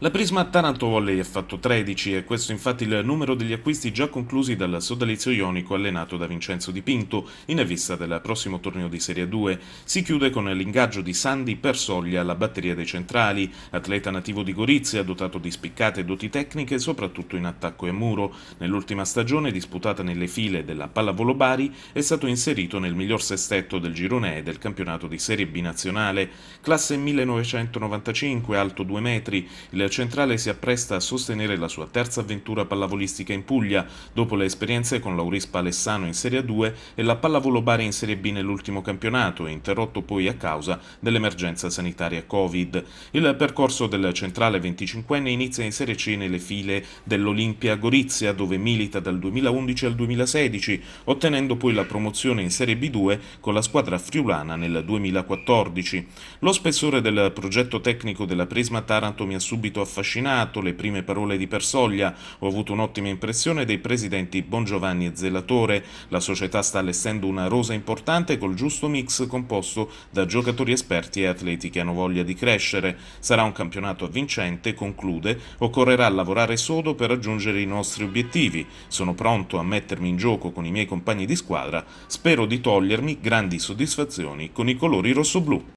La Prisma Taranto Volley ha fatto 13, e questo infatti il numero degli acquisti già conclusi dal sodalizio ionico allenato da Vincenzo Di Pinto in vista del prossimo torneo di Serie 2. Si chiude con l'ingaggio di Sandi per Soglia alla batteria dei centrali, atleta nativo di Gorizia dotato di spiccate doti tecniche soprattutto in attacco e muro. Nell'ultima stagione disputata nelle file della Pallavolo Bari è stato inserito nel miglior sestetto del girone E del campionato di Serie B nazionale. Classe 1995, alto 2 metri, il il centrale si appresta a sostenere la sua terza avventura pallavolistica in Puglia, dopo le esperienze con l'Aurispa Alessano in Serie 2 e la Pallavolo Bari in Serie B nell'ultimo campionato, interrotto poi a causa dell'emergenza sanitaria Covid. Il percorso del centrale 25enne inizia in Serie C nelle file dell'Olimpia Gorizia, dove milita dal 2011 al 2016, ottenendo poi la promozione in Serie B2 con la squadra friulana nel 2014. Lo spessore del progetto tecnico della Prisma Taranto mi ha subito subito affascinato, le prime parole di Persoglia, ho avuto un'ottima impressione dei presidenti Bongiovanni e Zelatore. la società sta allestendo una rosa importante col giusto mix composto da giocatori esperti e atleti che hanno voglia di crescere, sarà un campionato avvincente, conclude, occorrerà lavorare sodo per raggiungere i nostri obiettivi, sono pronto a mettermi in gioco con i miei compagni di squadra, spero di togliermi grandi soddisfazioni con i colori rossoblù.